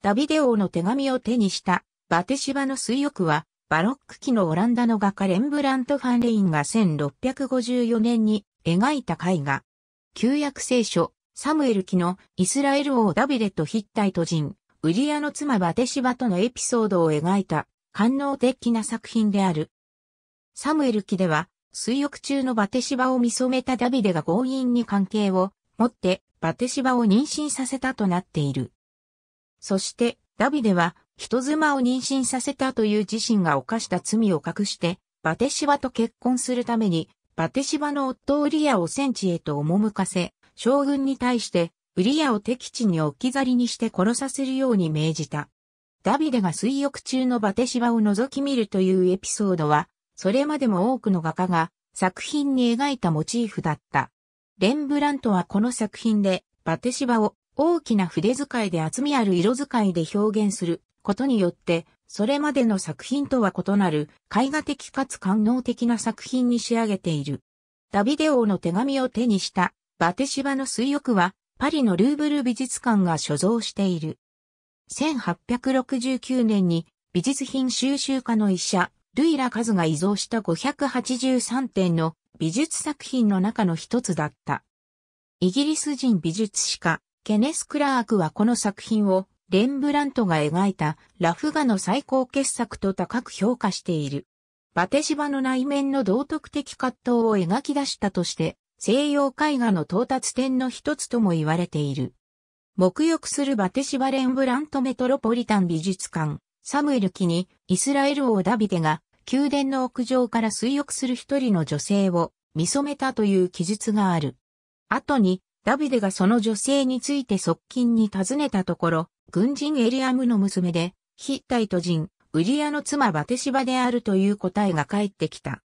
ダビデ王の手紙を手にしたバテシバの水浴は、バロック期のオランダの画家レンブラント・ファンレインが1654年に描いた絵画。旧約聖書、サムエル記のイスラエル王ダビデとヒッタイト人、ウリアの妻バテシバとのエピソードを描いた官能的な作品である。サムエル記では、水浴中のバテシバを見染めたダビデが強引に関係を持ってバテシバを妊娠させたとなっている。そして、ダビデは、人妻を妊娠させたという自身が犯した罪を隠して、バテシバと結婚するために、バテシバの夫ウリアを戦地へと赴かせ、将軍に対して、ウリアを敵地に置き去りにして殺させるように命じた。ダビデが水浴中のバテシバを覗き見るというエピソードは、それまでも多くの画家が作品に描いたモチーフだった。レンブラントはこの作品で、バテシバを大きな筆使いで厚みある色使いで表現することによって、それまでの作品とは異なる絵画的かつ官能的な作品に仕上げている。ダビデ王の手紙を手にしたバテシバの水浴はパリのルーブル美術館が所蔵している。1869年に美術品収集家の医者、ルイラ・カズが遺贈した583点の美術作品の中の一つだった。イギリス人美術史家、ケネス・クラークはこの作品をレンブラントが描いたラフ画の最高傑作と高く評価している。バテシバの内面の道徳的葛藤を描き出したとして、西洋絵画の到達点の一つとも言われている。沐浴するバテシバレンブラントメトロポリタン美術館、サムエル記にイスラエル王ダビデが宮殿の屋上から水浴する一人の女性を見染めたという記述がある。後にダビデがその女性について側近に尋ねたところ、軍人エリアムの娘で、ヒッタイト人、ウリアの妻バテシバであるという答えが返ってきた。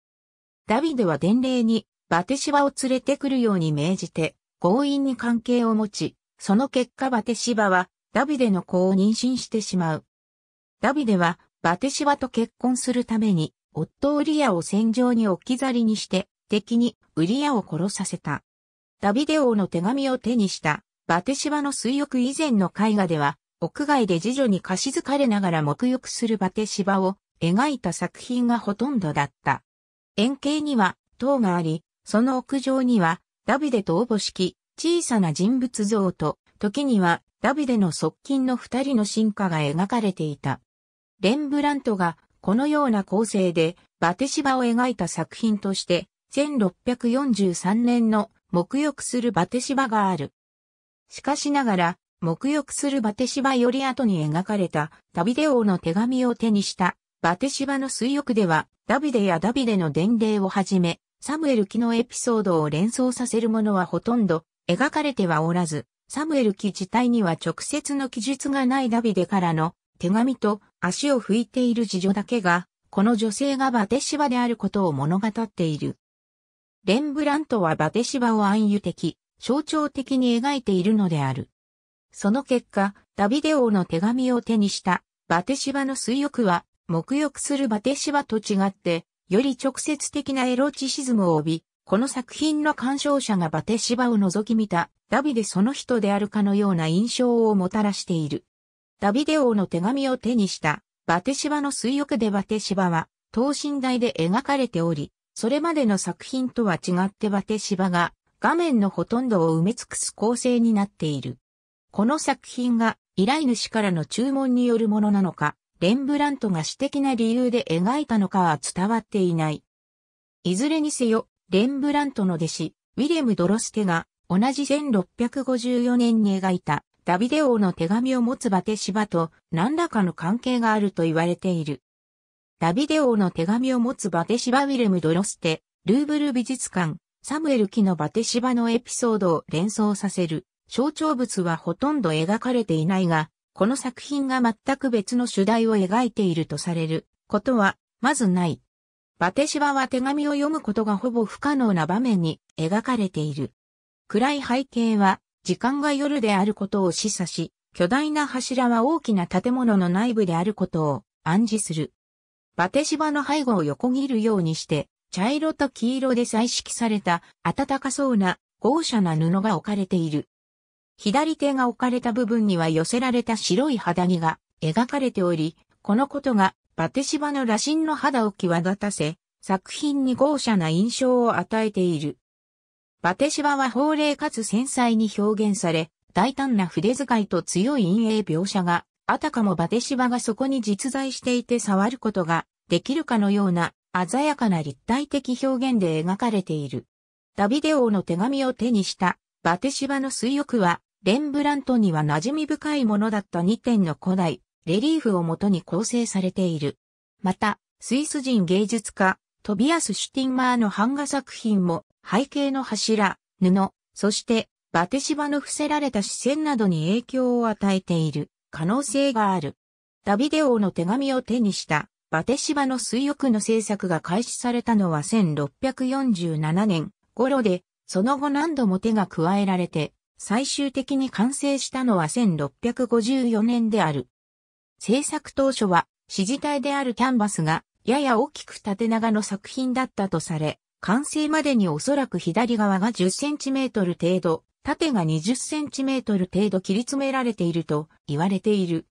ダビデは伝令に、バテシバを連れてくるように命じて、強引に関係を持ち、その結果バテシバは、ダビデの子を妊娠してしまう。ダビデは、バテシバと結婚するために、夫ウリアを戦場に置き去りにして、敵にウリアを殺させた。ダビデ王の手紙を手にした、バテシバの水浴以前の絵画では、屋外で次女に貸し疲かれながら沐浴するバテシバを描いた作品がほとんどだった。円形には塔があり、その屋上にはダビデと応募式、小さな人物像と、時にはダビデの側近の二人の進化が描かれていた。レンブラントがこのような構成でバテシバを描いた作品として、1643年の沐浴するバテシバがある。しかしながら、沐浴するバテシバより後に描かれたダビデ王の手紙を手にしたバテシバの水浴ではダビデやダビデの伝令をはじめサムエル記のエピソードを連想させるものはほとんど描かれてはおらず、サムエル記自体には直接の記述がないダビデからの手紙と足を拭いている事女だけが、この女性がバテシバであることを物語っている。レンブラントはバテシバを暗喩的、象徴的に描いているのである。その結果、ダビデ王の手紙を手にしたバテシバの水浴は、沐浴するバテシバと違って、より直接的なエロチシズムを帯び、この作品の鑑賞者がバテシバを覗き見た、ダビデその人であるかのような印象をもたらしている。ダビデ王の手紙を手にした、バテシバの水浴でバテシバは、等身大で描かれており、それまでの作品とは違ってバテ芝が画面のほとんどを埋め尽くす構成になっている。この作品が依頼主からの注文によるものなのか、レンブラントが私的な理由で描いたのかは伝わっていない。いずれにせよ、レンブラントの弟子、ウィレム・ドロステが同じ1654年に描いたダビデ王の手紙を持つバテシバと何らかの関係があると言われている。ダビデ王の手紙を持つバテシバウィルム・ドロステ、ルーブル美術館、サムエル記のバテシバのエピソードを連想させる象徴物はほとんど描かれていないが、この作品が全く別の主題を描いているとされることは、まずない。バテシバは手紙を読むことがほぼ不可能な場面に描かれている。暗い背景は、時間が夜であることを示唆し、巨大な柱は大きな建物の内部であることを暗示する。バテ芝の背後を横切るようにして、茶色と黄色で彩色された暖かそうな豪奢な布が置かれている。左手が置かれた部分には寄せられた白い肌着が描かれており、このことがバテ芝の羅針の肌を際立たせ、作品に豪奢な印象を与えている。バテ芝は法令かつ繊細に表現され、大胆な筆遣いと強い陰影描写があたかもバテシバがそこに実在していて触ることができるかのような鮮やかな立体的表現で描かれている。ダビデ王の手紙を手にしたバテシバの水浴はレンブラントには馴染み深いものだった2点の古代レリーフをもとに構成されている。また、スイス人芸術家トビアス・シュティンマーの版画作品も背景の柱、布、そしてバテシバの伏せられた視線などに影響を与えている。可能性がある。ダビデ王の手紙を手にしたバテシバの水浴の制作が開始されたのは1647年頃で、その後何度も手が加えられて、最終的に完成したのは1654年である。制作当初は、指示体であるキャンバスが、やや大きく縦長の作品だったとされ、完成までにおそらく左側が10センチメートル程度、縦が20センチメートル程度切り詰められていると言われている。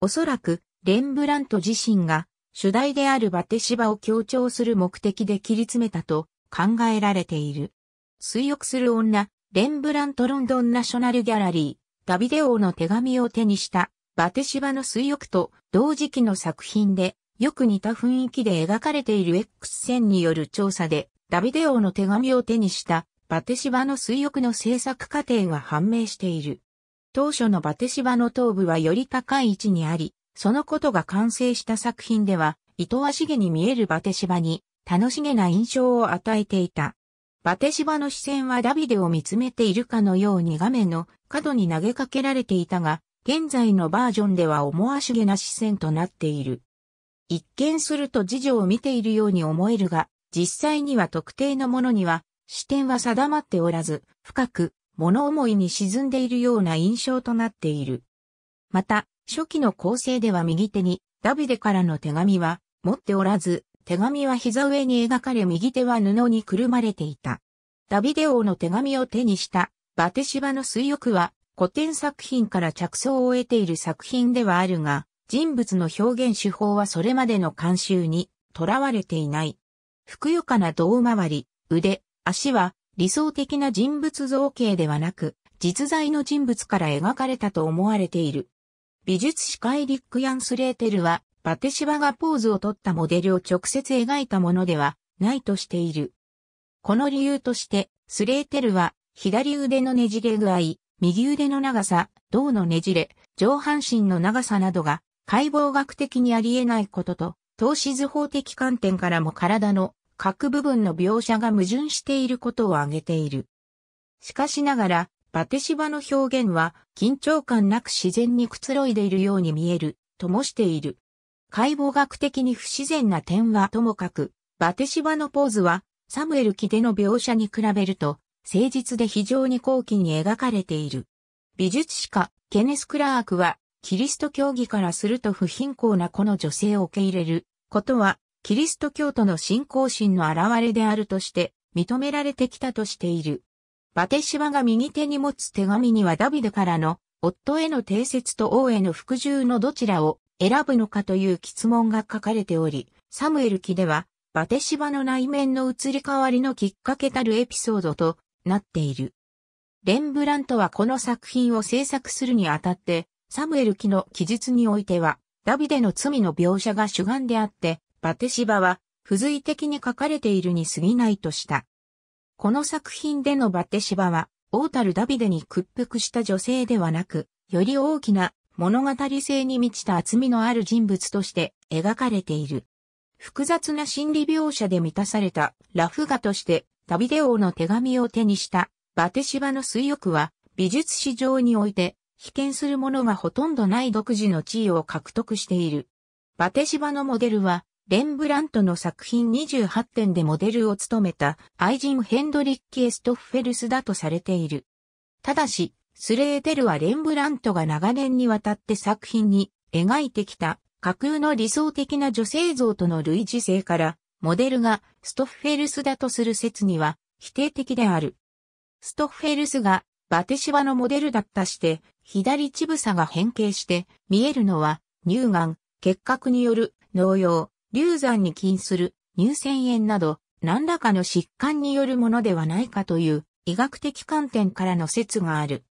おそらく、レンブラント自身が主題であるバテ芝を強調する目的で切り詰めたと考えられている。水浴する女、レンブラントロンドンナショナルギャラリー、ダビデ王の手紙を手にしたバテ芝の水浴と同時期の作品でよく似た雰囲気で描かれている X 線による調査で、ダビデオの手紙を手にしたバテシバの水浴の制作過程が判明している。当初のバテシバの頭部はより高い位置にあり、そのことが完成した作品では、糸わしげに見えるバテシバに楽しげな印象を与えていた。バテシバの視線はダビデを見つめているかのように画面の角に投げかけられていたが、現在のバージョンでは思わしげな視線となっている。一見すると次女を見ているように思えるが、実際には特定のものには視点は定まっておらず、深く物思いに沈んでいるような印象となっている。また、初期の構成では右手にダビデからの手紙は持っておらず、手紙は膝上に描かれ右手は布にくるまれていた。ダビデ王の手紙を手にしたバテシバの水浴は古典作品から着想を得ている作品ではあるが、人物の表現手法はそれまでの慣習にとらわれていない。ふくよかな胴回り、腕、足は理想的な人物造形ではなく、実在の人物から描かれたと思われている。美術史カイリック・ヤンスレーテルは、バテシバがポーズを取ったモデルを直接描いたものではないとしている。この理由として、スレーテルは、左腕のねじれ具合、右腕の長さ、胴のねじれ、上半身の長さなどが解剖学的にあり得ないことと、投資図法的観点からも体の各部分の描写が矛盾していることを挙げている。しかしながら、バテシバの表現は緊張感なく自然にくつろいでいるように見える、ともしている。解剖学的に不自然な点はともかく、バテシバのポーズは、サムエル・キデの描写に比べると、誠実で非常に高貴に描かれている。美術史家、ケネス・クラークは、キリスト教義からすると不貧困なこの女性を受け入れることは、キリスト教徒の信仰心の表れであるとして認められてきたとしている。バテシバが右手に持つ手紙にはダビデからの夫への定説と王への服従のどちらを選ぶのかという質問が書かれており、サムエル記ではバテシバの内面の移り変わりのきっかけたるエピソードとなっている。レンブラントはこの作品を制作するにあたって、サムエル記の記述においては、ダビデの罪の描写が主眼であって、バテシバは、付随的に書かれているに過ぎないとした。この作品でのバテシバは、王たるダビデに屈服した女性ではなく、より大きな物語性に満ちた厚みのある人物として描かれている。複雑な心理描写で満たされたラフ画として、ダビデ王の手紙を手にしたバテシバの水浴は、美術史上において被験する者がほとんどない独自の地位を獲得している。バテシバのモデルは、レンブラントの作品28点でモデルを務めたアイジン・ヘンドリッキ・ー・ストッフェルスだとされている。ただし、スレーテルはレンブラントが長年にわたって作品に描いてきた架空の理想的な女性像との類似性から、モデルがストッフェルスだとする説には否定的である。ストッフェルスがバテシワのモデルだったして、左乳房が変形して、見えるのは、乳がん、結核による、農用、流産に起因する、乳腺炎など、何らかの疾患によるものではないかという、医学的観点からの説がある。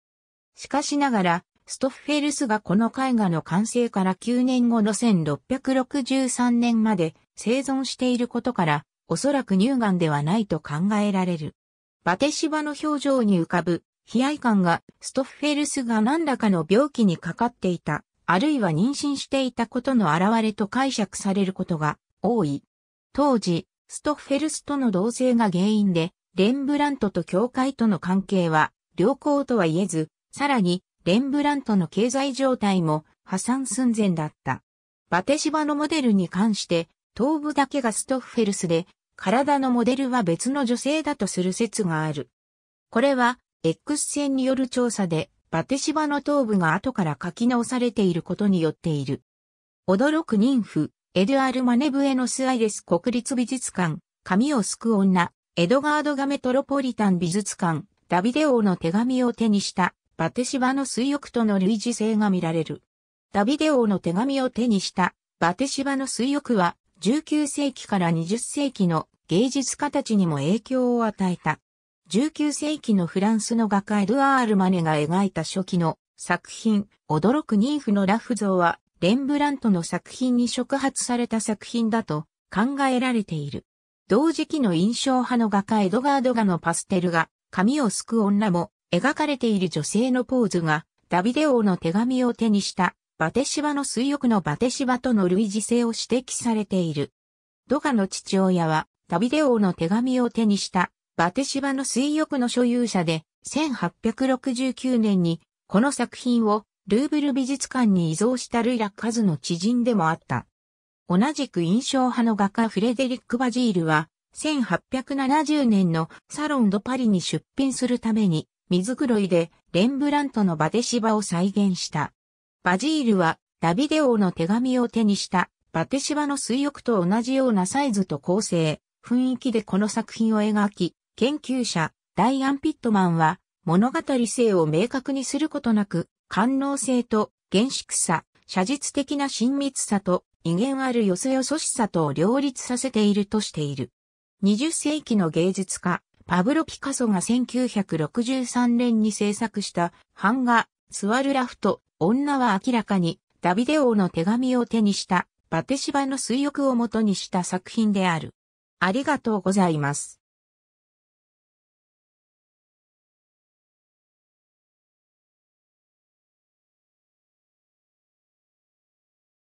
しかしながら、ストッフェルスがこの絵画の完成から9年後の1663年まで生存していることから、おそらく乳がんではないと考えられる。バテシバの表情に浮かぶ悲哀感がストッフェルスが何らかの病気にかかっていた、あるいは妊娠していたことの表れと解釈されることが多い。当時、ストッフェルスとの同棲が原因で、レンブラントと教会との関係は良好とは言えず、さらに、レンブラントの経済状態も破産寸前だった。バテシバのモデルに関して、頭部だけがストッフェルスで、体のモデルは別の女性だとする説がある。これは X 線による調査で、バテシバの頭部が後から書き直されていることによっている。驚く妊婦、エドアル・マネブエノス・アイレス国立美術館、髪をすく女、エドガード・ガメトロポリタン美術館、ダビデオの手紙を手にした、バテシバの水浴との類似性が見られる。ダビデオの手紙を手にした、バテシバの水浴は、19世紀から20世紀の芸術家たちにも影響を与えた。19世紀のフランスの画家エドゥアール・マネが描いた初期の作品、驚くニ婦フのラフ像は、レンブラントの作品に触発された作品だと考えられている。同時期の印象派の画家エドガードガのパステルが、髪をすく女も描かれている女性のポーズが、ダビデオの手紙を手にした、バテシバの水浴のバテシバとの類似性を指摘されている。ドガの父親は、ダビデオの手紙を手にした、バテシバの水浴の所有者で、1869年に、この作品をルーブル美術館に移蔵したルイ・ラカズの知人でもあった。同じく印象派の画家フレデリック・バジールは、1870年のサロン・ド・パリに出品するために、水黒いでレンブラントのバテシバを再現した。バジールはダビデ王の手紙を手にしたバテシバの水浴と同じようなサイズと構成、雰囲気でこの作品を描き、研究者、ダイアン・ピットマンは、物語性を明確にすることなく、官能性と厳粛さ、写実的な親密さと威厳あるよそよそしさと両立させているとしている。20世紀の芸術家、パブロ・ピカソが1963年に制作した版画、スワルラフト、女は明らかに、ダビデ王の手紙を手にした、バテシバの水浴をもとにした作品である。ありがとうございます。